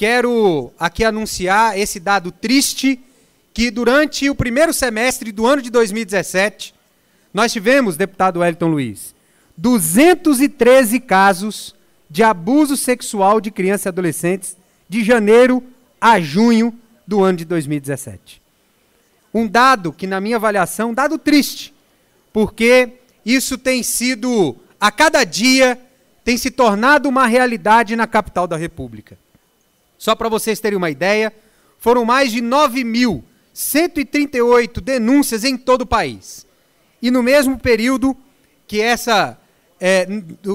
Quero aqui anunciar esse dado triste que durante o primeiro semestre do ano de 2017 nós tivemos, deputado Wellington Luiz, 213 casos de abuso sexual de crianças e adolescentes de janeiro a junho do ano de 2017. Um dado que, na minha avaliação, um dado triste, porque isso tem sido, a cada dia, tem se tornado uma realidade na capital da República. Só para vocês terem uma ideia, foram mais de 9.138 denúncias em todo o país. E no mesmo período que essa. É,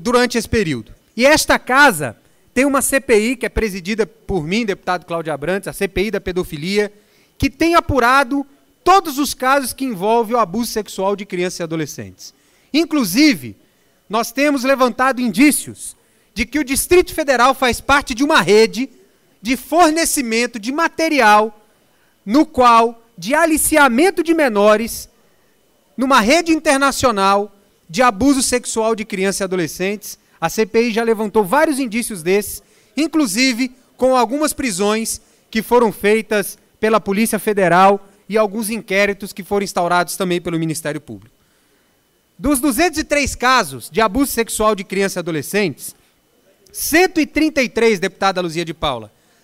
durante esse período. E esta casa tem uma CPI que é presidida por mim, deputado Cláudio Abrantes, a CPI da pedofilia, que tem apurado todos os casos que envolvem o abuso sexual de crianças e adolescentes. Inclusive, nós temos levantado indícios de que o Distrito Federal faz parte de uma rede de fornecimento de material no qual de aliciamento de menores numa rede internacional de abuso sexual de crianças e adolescentes. A CPI já levantou vários indícios desses, inclusive com algumas prisões que foram feitas pela Polícia Federal e alguns inquéritos que foram instaurados também pelo Ministério Público. Dos 203 casos de abuso sexual de crianças e adolescentes, 133, deputada Luzia de Paula,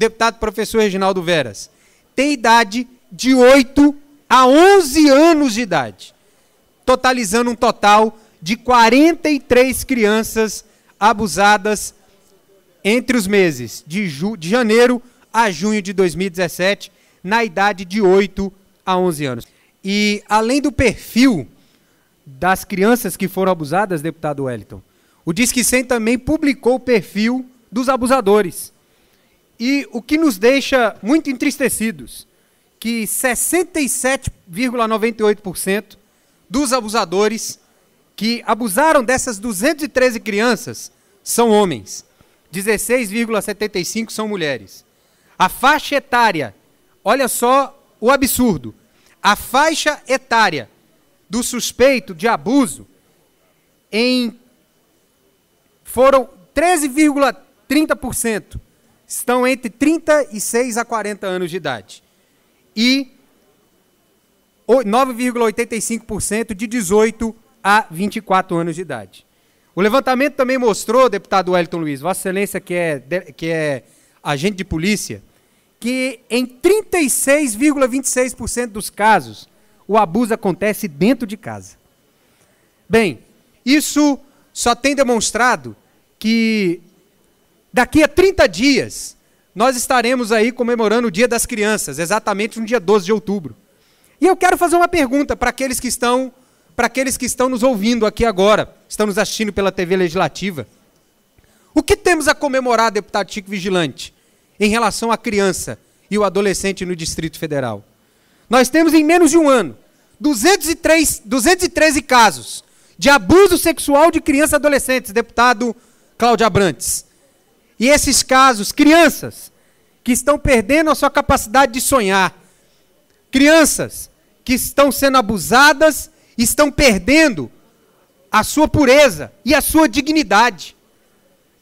deputado professor Reginaldo Veras, tem idade de 8 a 11 anos de idade, totalizando um total de 43 crianças abusadas entre os meses de, de janeiro a junho de 2017, na idade de 8 a 11 anos. E além do perfil das crianças que foram abusadas, deputado Wellington, o Disque 100 também publicou o perfil dos abusadores. E o que nos deixa muito entristecidos, que 67,98% dos abusadores que abusaram dessas 213 crianças são homens, 16,75 são mulheres. A faixa etária, olha só o absurdo. A faixa etária do suspeito de abuso em foram 13,30% estão entre 36 a 40 anos de idade. E 9,85% de 18 a 24 anos de idade. O levantamento também mostrou, deputado Wellington Luiz, Vossa Excelência, que é, que é agente de polícia, que em 36,26% dos casos o abuso acontece dentro de casa. Bem, isso só tem demonstrado que Daqui a 30 dias, nós estaremos aí comemorando o Dia das Crianças, exatamente no dia 12 de outubro. E eu quero fazer uma pergunta para aqueles que estão, para aqueles que estão nos ouvindo aqui agora, estão nos assistindo pela TV Legislativa. O que temos a comemorar, deputado Chico Vigilante, em relação à criança e o adolescente no Distrito Federal? Nós temos em menos de um ano 203, 213 casos de abuso sexual de crianças e adolescentes, deputado Cláudio Abrantes. E esses casos, crianças que estão perdendo a sua capacidade de sonhar, crianças que estão sendo abusadas, estão perdendo a sua pureza e a sua dignidade.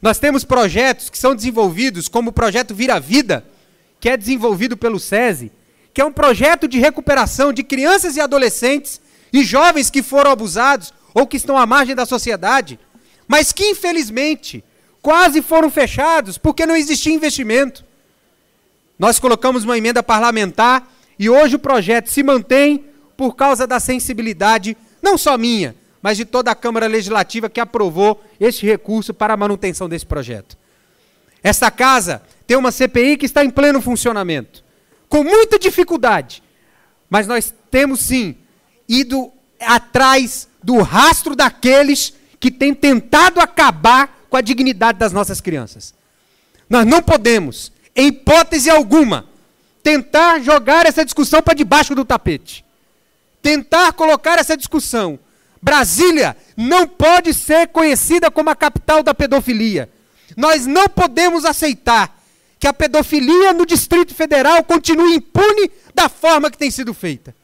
Nós temos projetos que são desenvolvidos, como o projeto Vira Vida, que é desenvolvido pelo SESI, que é um projeto de recuperação de crianças e adolescentes e jovens que foram abusados ou que estão à margem da sociedade, mas que infelizmente quase foram fechados porque não existia investimento. Nós colocamos uma emenda parlamentar e hoje o projeto se mantém por causa da sensibilidade, não só minha, mas de toda a Câmara Legislativa que aprovou este recurso para a manutenção desse projeto. Esta casa tem uma CPI que está em pleno funcionamento, com muita dificuldade, mas nós temos sim ido atrás do rastro daqueles que têm tentado acabar com a dignidade das nossas crianças. Nós não podemos, em hipótese alguma, tentar jogar essa discussão para debaixo do tapete. Tentar colocar essa discussão. Brasília não pode ser conhecida como a capital da pedofilia. Nós não podemos aceitar que a pedofilia no Distrito Federal continue impune da forma que tem sido feita.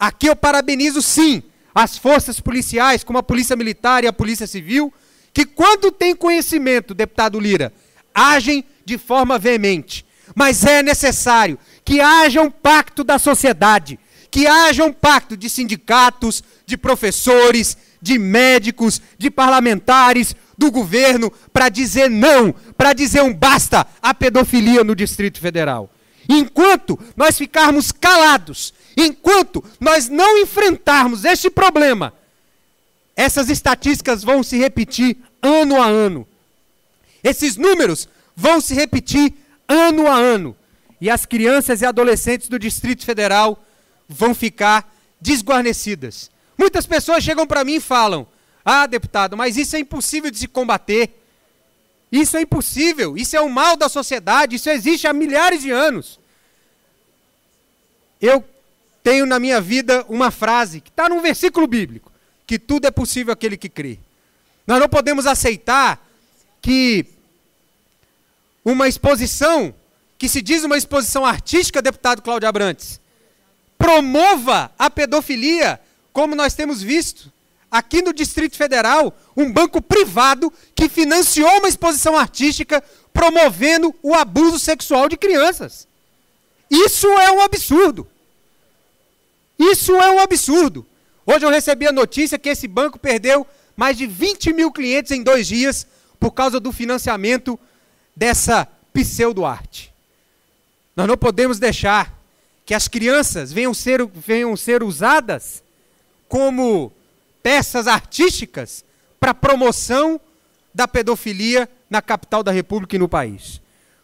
Aqui eu parabenizo, sim, as forças policiais, como a Polícia Militar e a Polícia Civil, que quando tem conhecimento, deputado Lira, agem de forma veemente. Mas é necessário que haja um pacto da sociedade, que haja um pacto de sindicatos, de professores, de médicos, de parlamentares, do governo, para dizer não, para dizer um basta à pedofilia no Distrito Federal. Enquanto nós ficarmos calados, enquanto nós não enfrentarmos este problema, essas estatísticas vão se repetir ano a ano. Esses números vão se repetir ano a ano. E as crianças e adolescentes do Distrito Federal vão ficar desguarnecidas. Muitas pessoas chegam para mim e falam: Ah, deputado, mas isso é impossível de se combater. Isso é impossível. Isso é o mal da sociedade. Isso existe há milhares de anos. Eu tenho na minha vida uma frase que está num versículo bíblico: que tudo é possível aquele que crê. Nós não podemos aceitar que uma exposição, que se diz uma exposição artística, deputado Cláudio Abrantes, promova a pedofilia, como nós temos visto aqui no Distrito Federal, um banco privado que financiou uma exposição artística promovendo o abuso sexual de crianças. Isso é um absurdo. Isso é um absurdo. Hoje eu recebi a notícia que esse banco perdeu mais de 20 mil clientes em dois dias por causa do financiamento dessa pseudo-arte. Nós não podemos deixar que as crianças venham ser, venham ser usadas como peças artísticas para promoção da pedofilia na capital da República e no país.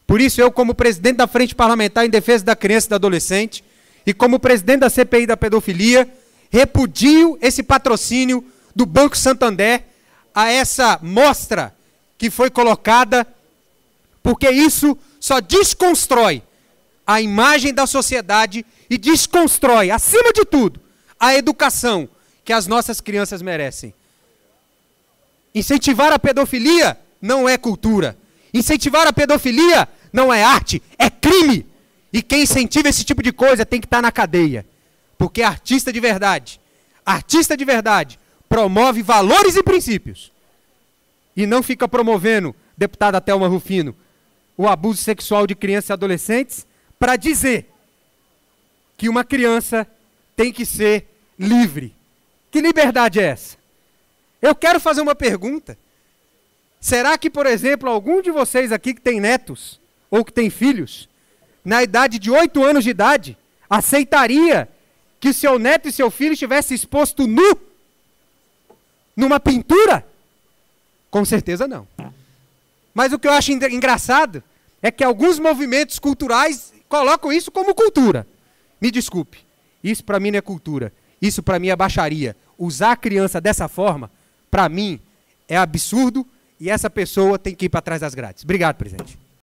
Por isso, eu, como presidente da Frente Parlamentar em Defesa da Criança e do Adolescente, e como presidente da CPI da Pedofilia, repudio esse patrocínio do Banco Santander a essa mostra que foi colocada, porque isso só desconstrói a imagem da sociedade e desconstrói, acima de tudo, a educação que as nossas crianças merecem. Incentivar a pedofilia não é cultura. Incentivar a pedofilia não é arte, é crime. E quem incentiva esse tipo de coisa tem que estar na cadeia. Porque é artista de verdade. Artista de verdade promove valores e princípios. E não fica promovendo, deputada Thelma Rufino, o abuso sexual de crianças e adolescentes para dizer que uma criança tem que ser livre. Que liberdade é essa? Eu quero fazer uma pergunta. Será que, por exemplo, algum de vocês aqui que tem netos ou que tem filhos, na idade de 8 anos de idade, aceitaria que seu neto e seu filho estivesse exposto nu numa pintura? Com certeza não. É. Mas o que eu acho engraçado é que alguns movimentos culturais colocam isso como cultura. Me desculpe, isso para mim não é cultura. Isso para mim é baixaria. Usar a criança dessa forma, para mim, é absurdo e essa pessoa tem que ir para trás das grades. Obrigado, presidente.